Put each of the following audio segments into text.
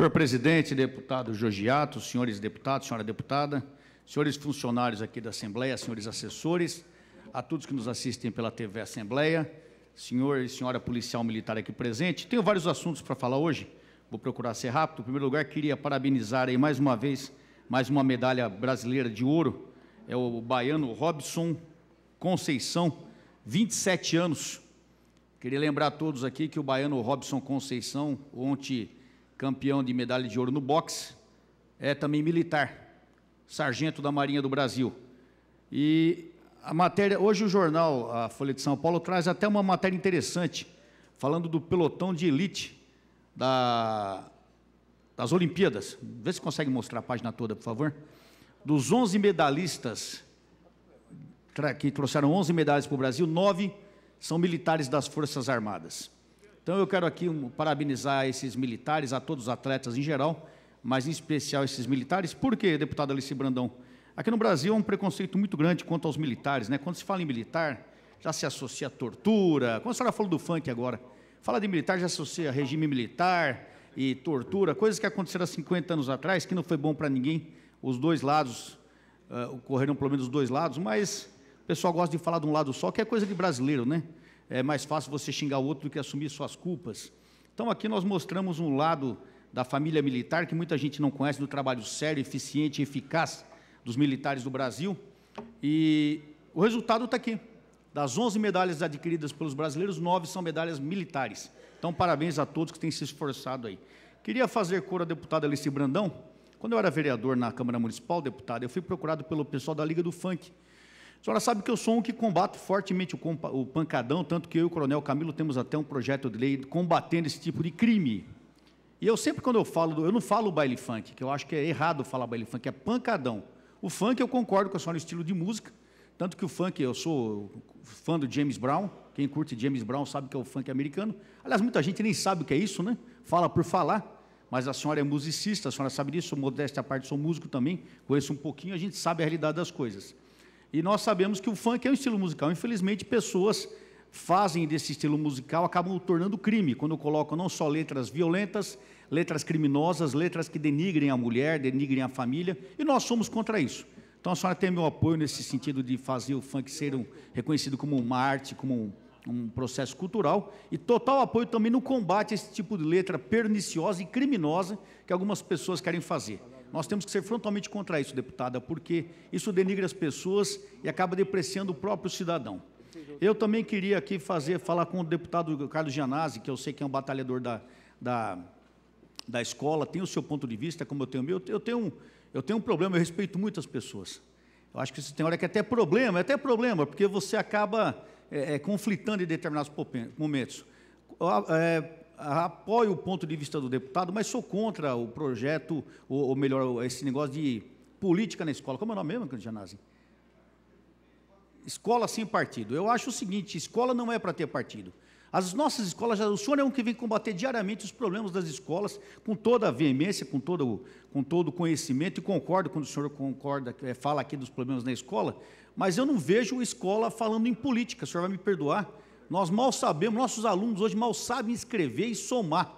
Senhor presidente, deputado Jogiato, senhores deputados, senhora deputada, senhores funcionários aqui da Assembleia, senhores assessores, a todos que nos assistem pela TV Assembleia, senhor e senhora policial militar aqui presente. Tenho vários assuntos para falar hoje, vou procurar ser rápido. Em primeiro lugar, queria parabenizar aí mais uma vez, mais uma medalha brasileira de ouro, é o baiano Robson Conceição, 27 anos. Queria lembrar a todos aqui que o baiano Robson Conceição, ontem campeão de medalha de ouro no boxe, é também militar, sargento da Marinha do Brasil. E a matéria, hoje o jornal, a Folha de São Paulo, traz até uma matéria interessante, falando do pelotão de elite da, das Olimpíadas. Vê se consegue mostrar a página toda, por favor. Dos 11 medalhistas que trouxeram 11 medalhas para o Brasil, nove são militares das Forças Armadas. Então eu quero aqui parabenizar esses militares, a todos os atletas em geral, mas em especial esses militares. Por quê, deputado Alice Brandão? Aqui no Brasil há um preconceito muito grande quanto aos militares, né? Quando se fala em militar, já se associa à tortura. Quando a senhora falou do funk agora, fala de militar, já se associa a regime militar e tortura, coisas que aconteceram há 50 anos atrás, que não foi bom para ninguém. Os dois lados uh, ocorreram pelo menos os dois lados, mas o pessoal gosta de falar de um lado só, que é coisa de brasileiro, né? é mais fácil você xingar o outro do que assumir suas culpas. Então, aqui nós mostramos um lado da família militar que muita gente não conhece, do trabalho sério, eficiente e eficaz dos militares do Brasil. E o resultado está aqui. Das 11 medalhas adquiridas pelos brasileiros, nove são medalhas militares. Então, parabéns a todos que têm se esforçado aí. Queria fazer cor à deputada Alice Brandão. Quando eu era vereador na Câmara Municipal, deputada, eu fui procurado pelo pessoal da Liga do Funk, a senhora sabe que eu sou um que combato fortemente o pancadão, tanto que eu e o Coronel Camilo temos até um projeto de lei combatendo esse tipo de crime. E eu sempre, quando eu falo, eu não falo baile funk, que eu acho que é errado falar baile funk, é pancadão. O funk, eu concordo com a senhora, estilo de música, tanto que o funk, eu sou fã do James Brown, quem curte James Brown sabe que é o funk americano. Aliás, muita gente nem sabe o que é isso, né? Fala por falar, mas a senhora é musicista, a senhora sabe disso, modéstia à parte, sou músico também, conheço um pouquinho, a gente sabe a realidade das coisas. E nós sabemos que o funk é um estilo musical. Infelizmente, pessoas fazem desse estilo musical, acabam tornando crime, quando colocam não só letras violentas, letras criminosas, letras que denigrem a mulher, denigrem a família, e nós somos contra isso. Então a senhora tem meu apoio nesse sentido de fazer o funk ser um, reconhecido como uma arte, como um, um processo cultural, e total apoio também no combate a esse tipo de letra perniciosa e criminosa que algumas pessoas querem fazer. Nós temos que ser frontalmente contra isso, deputada, porque isso denigra as pessoas e acaba depreciando o próprio cidadão. Eu também queria aqui fazer, falar com o deputado Carlos Gianazzi, que eu sei que é um batalhador da, da, da escola, tem o seu ponto de vista, como eu tenho o meu. Eu tenho, um, eu tenho um problema, eu respeito muitas pessoas. Eu acho que isso tem hora que é até problema, é até problema, porque você acaba é, é conflitando em determinados momentos. É, apoio o ponto de vista do deputado, mas sou contra o projeto, ou, ou melhor, esse negócio de política na escola. Como é o nome mesmo, Janazzi? Escola sem partido. Eu acho o seguinte, escola não é para ter partido. As nossas escolas, o senhor é um que vem combater diariamente os problemas das escolas com toda a veemência, com todo, com todo o conhecimento, e concordo quando o senhor concorda, é, fala aqui dos problemas na escola, mas eu não vejo escola falando em política, o senhor vai me perdoar, nós mal sabemos, nossos alunos hoje mal sabem escrever e somar,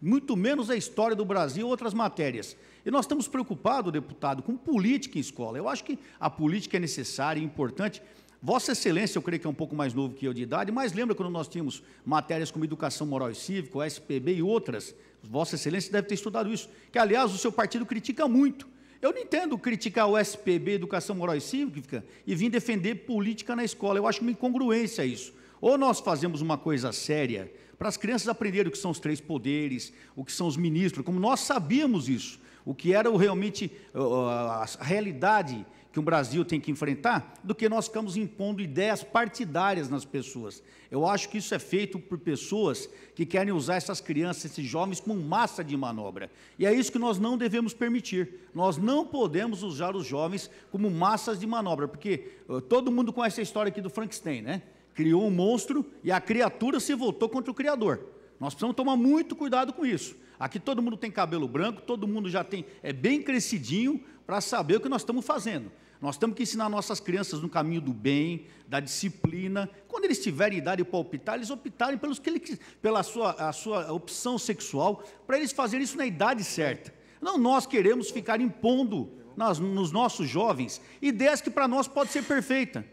muito menos a história do Brasil e outras matérias. E nós estamos preocupados, deputado, com política em escola. Eu acho que a política é necessária e importante. Vossa Excelência, eu creio que é um pouco mais novo que eu de idade, mas lembra quando nós tínhamos matérias como Educação Moral e Cívica, SPB e outras? Vossa Excelência deve ter estudado isso, que, aliás, o seu partido critica muito. Eu não entendo criticar o SPB, Educação Moral e Cívica, e vir defender política na escola. Eu acho uma incongruência isso. Ou nós fazemos uma coisa séria para as crianças aprenderem o que são os três poderes, o que são os ministros, como nós sabíamos isso, o que era realmente a realidade que o Brasil tem que enfrentar, do que nós ficamos impondo ideias partidárias nas pessoas. Eu acho que isso é feito por pessoas que querem usar essas crianças, esses jovens, como massa de manobra. E é isso que nós não devemos permitir. Nós não podemos usar os jovens como massas de manobra, porque eh, todo mundo conhece a história aqui do Frankenstein, né? criou um monstro e a criatura se voltou contra o Criador. Nós precisamos tomar muito cuidado com isso. Aqui todo mundo tem cabelo branco, todo mundo já tem, é bem crescidinho para saber o que nós estamos fazendo. Nós temos que ensinar nossas crianças no caminho do bem, da disciplina. Quando eles tiverem idade para optar, eles optarem pelos que ele, pela sua, a sua opção sexual, para eles fazerem isso na idade certa. Não nós queremos ficar impondo nas, nos nossos jovens ideias que para nós pode ser perfeita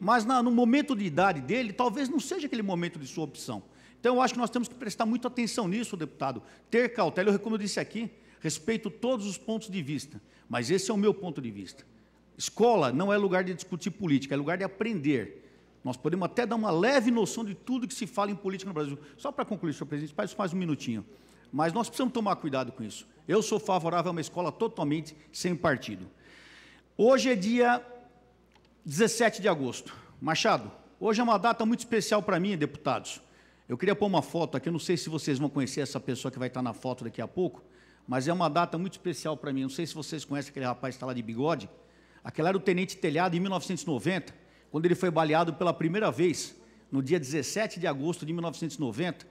mas na, no momento de idade dele, talvez não seja aquele momento de sua opção. Então, eu acho que nós temos que prestar muita atenção nisso, deputado. Ter cautela, eu, como eu disse aqui, respeito todos os pontos de vista, mas esse é o meu ponto de vista. Escola não é lugar de discutir política, é lugar de aprender. Nós podemos até dar uma leve noção de tudo que se fala em política no Brasil. Só para concluir, senhor presidente, faz mais um minutinho. Mas nós precisamos tomar cuidado com isso. Eu sou favorável a uma escola totalmente sem partido. Hoje é dia 17 de agosto. Machado, hoje é uma data muito especial para mim, deputados. Eu queria pôr uma foto aqui, eu não sei se vocês vão conhecer essa pessoa que vai estar tá na foto daqui a pouco, mas é uma data muito especial para mim. Não sei se vocês conhecem aquele rapaz que está lá de bigode. Aquele era o Tenente Telhado em 1990, quando ele foi baleado pela primeira vez, no dia 17 de agosto de 1990,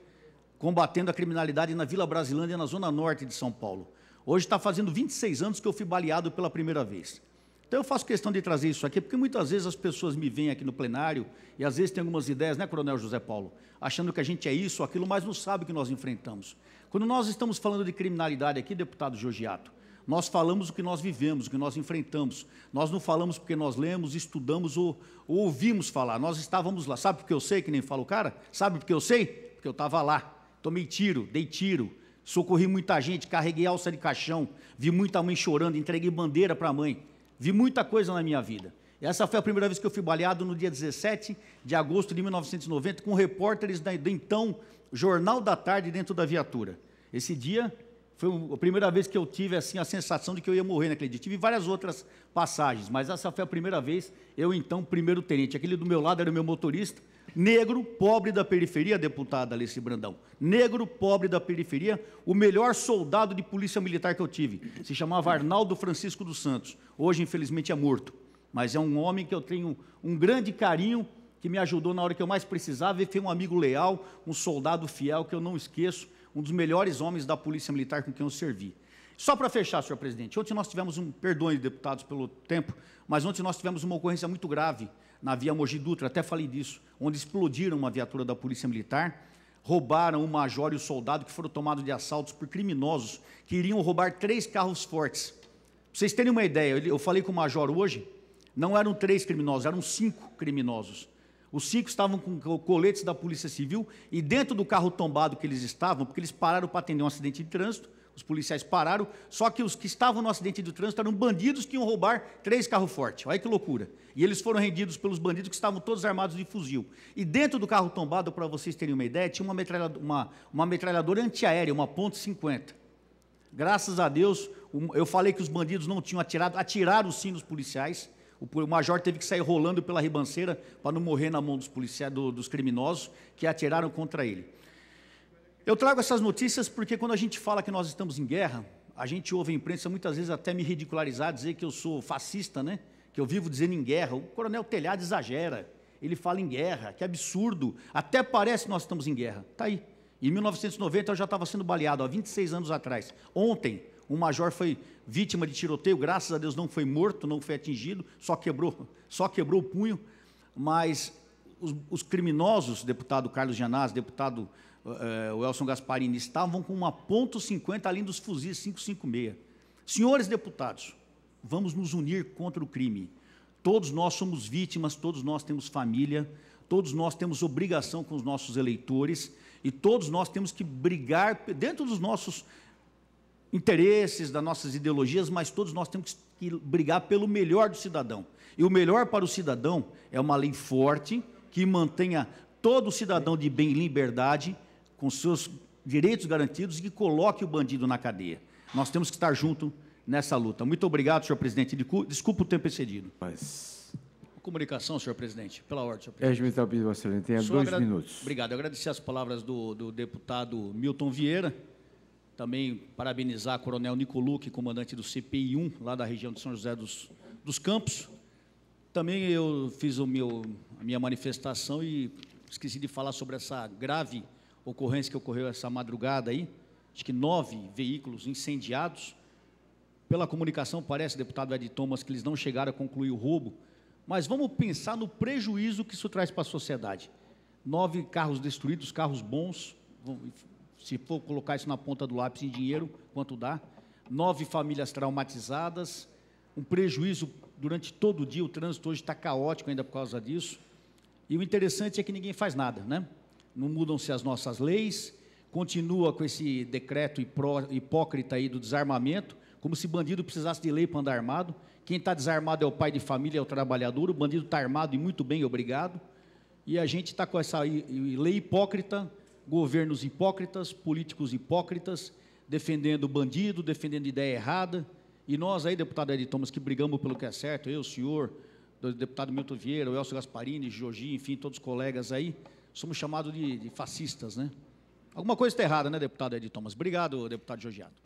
combatendo a criminalidade na Vila Brasilândia, na zona norte de São Paulo. Hoje está fazendo 26 anos que eu fui baleado pela primeira vez. Então eu faço questão de trazer isso aqui, porque muitas vezes as pessoas me vêm aqui no plenário e às vezes têm algumas ideias, né, Coronel José Paulo, achando que a gente é isso, aquilo, mas não sabe o que nós enfrentamos. Quando nós estamos falando de criminalidade aqui, deputado Georgiato, nós falamos o que nós vivemos, o que nós enfrentamos. Nós não falamos porque nós lemos, estudamos ou, ou ouvimos falar. Nós estávamos lá. Sabe porque eu sei que nem fala o cara? Sabe porque eu sei? Porque eu estava lá. Tomei tiro, dei tiro, socorri muita gente, carreguei alça de caixão, vi muita mãe chorando, entreguei bandeira para a mãe. Vi muita coisa na minha vida. Essa foi a primeira vez que eu fui baleado no dia 17 de agosto de 1990, com repórteres da, do então Jornal da Tarde dentro da viatura. Esse dia foi a primeira vez que eu tive assim a sensação de que eu ia morrer naquele dia. Tive várias outras passagens, mas essa foi a primeira vez. Eu então primeiro tenente, aquele do meu lado era o meu motorista Negro pobre da periferia, deputada Alice Brandão. Negro pobre da periferia, o melhor soldado de polícia militar que eu tive. Se chamava Arnaldo Francisco dos Santos. Hoje, infelizmente, é morto. Mas é um homem que eu tenho um grande carinho, que me ajudou na hora que eu mais precisava e foi um amigo leal, um soldado fiel que eu não esqueço, um dos melhores homens da polícia militar com quem eu servi. Só para fechar, senhor presidente, ontem nós tivemos um, perdoe deputados pelo tempo, mas ontem nós tivemos uma ocorrência muito grave na via Mogi Dutra, até falei disso, onde explodiram uma viatura da Polícia Militar, roubaram o major e o soldado que foram tomados de assaltos por criminosos que iriam roubar três carros fortes. Pra vocês terem uma ideia, eu falei com o major hoje, não eram três criminosos, eram cinco criminosos. Os cinco estavam com coletes da Polícia Civil e dentro do carro tombado que eles estavam, porque eles pararam para atender um acidente de trânsito, os policiais pararam, só que os que estavam no acidente de trânsito eram bandidos que iam roubar três carros fortes. Olha que loucura. E eles foram rendidos pelos bandidos que estavam todos armados de fuzil. E dentro do carro tombado, para vocês terem uma ideia, tinha uma metralhadora, uma, uma metralhadora antiaérea, uma ponto .50. Graças a Deus, eu falei que os bandidos não tinham atirado, atiraram sim nos policiais. O major teve que sair rolando pela ribanceira para não morrer na mão dos policiais, do, dos criminosos que atiraram contra ele. Eu trago essas notícias porque quando a gente fala que nós estamos em guerra, a gente ouve a imprensa muitas vezes até me ridicularizar, dizer que eu sou fascista, né? Que eu vivo dizendo em guerra. O coronel Telhado exagera. Ele fala em guerra, que absurdo. Até parece que nós estamos em guerra. Tá aí. Em 1990 eu já estava sendo baleado, há 26 anos atrás. Ontem, um major foi vítima de tiroteio, graças a Deus não foi morto, não foi atingido, só quebrou, só quebrou o punho. Mas os, os criminosos, deputado Carlos Janás, deputado eh, o Elson Gasparini, estavam com uma ponto .50 além dos fuzis 556. Senhores deputados, vamos nos unir contra o crime. Todos nós somos vítimas, todos nós temos família, todos nós temos obrigação com os nossos eleitores e todos nós temos que brigar dentro dos nossos interesses, das nossas ideologias, mas todos nós temos que brigar pelo melhor do cidadão. E o melhor para o cidadão é uma lei forte que mantenha todo cidadão de bem e liberdade com seus direitos garantidos e que coloque o bandido na cadeia. Nós temos que estar junto nessa luta. Muito obrigado, senhor presidente. Desculpa o tempo excedido. Mas... Comunicação, senhor presidente. Pela ordem, senhor presidente. É, Juventual Pedro Marcelino, tenha dois agra... minutos. Obrigado. Eu agradecer as palavras do, do deputado Milton Vieira. Também parabenizar o coronel Nicoluc, é comandante do CPI-1, lá da região de São José dos, dos Campos. Também eu fiz o meu, a minha manifestação e esqueci de falar sobre essa grave ocorrência que ocorreu essa madrugada aí, acho que nove veículos incendiados. Pela comunicação, parece, deputado Ed Thomas, que eles não chegaram a concluir o roubo, mas vamos pensar no prejuízo que isso traz para a sociedade. Nove carros destruídos, carros bons, se for colocar isso na ponta do lápis em dinheiro, quanto dá? Nove famílias traumatizadas, um prejuízo durante todo o dia, o trânsito hoje está caótico ainda por causa disso. E o interessante é que ninguém faz nada, né? não mudam-se as nossas leis, continua com esse decreto hipócrita aí do desarmamento, como se bandido precisasse de lei para andar armado. Quem está desarmado é o pai de família, é o trabalhador, o bandido está armado e muito bem, obrigado. E a gente está com essa lei hipócrita, governos hipócritas, políticos hipócritas, defendendo bandido, defendendo ideia errada. E nós aí, deputado Ed Thomas, que brigamos pelo que é certo, eu, o senhor, o deputado Milton Vieira, o Elcio Gasparini, Jorginho, enfim, todos os colegas aí, somos chamados de, de fascistas, né? Alguma coisa está errada, né, deputado Ed Thomas? Obrigado, deputado Jorgeado.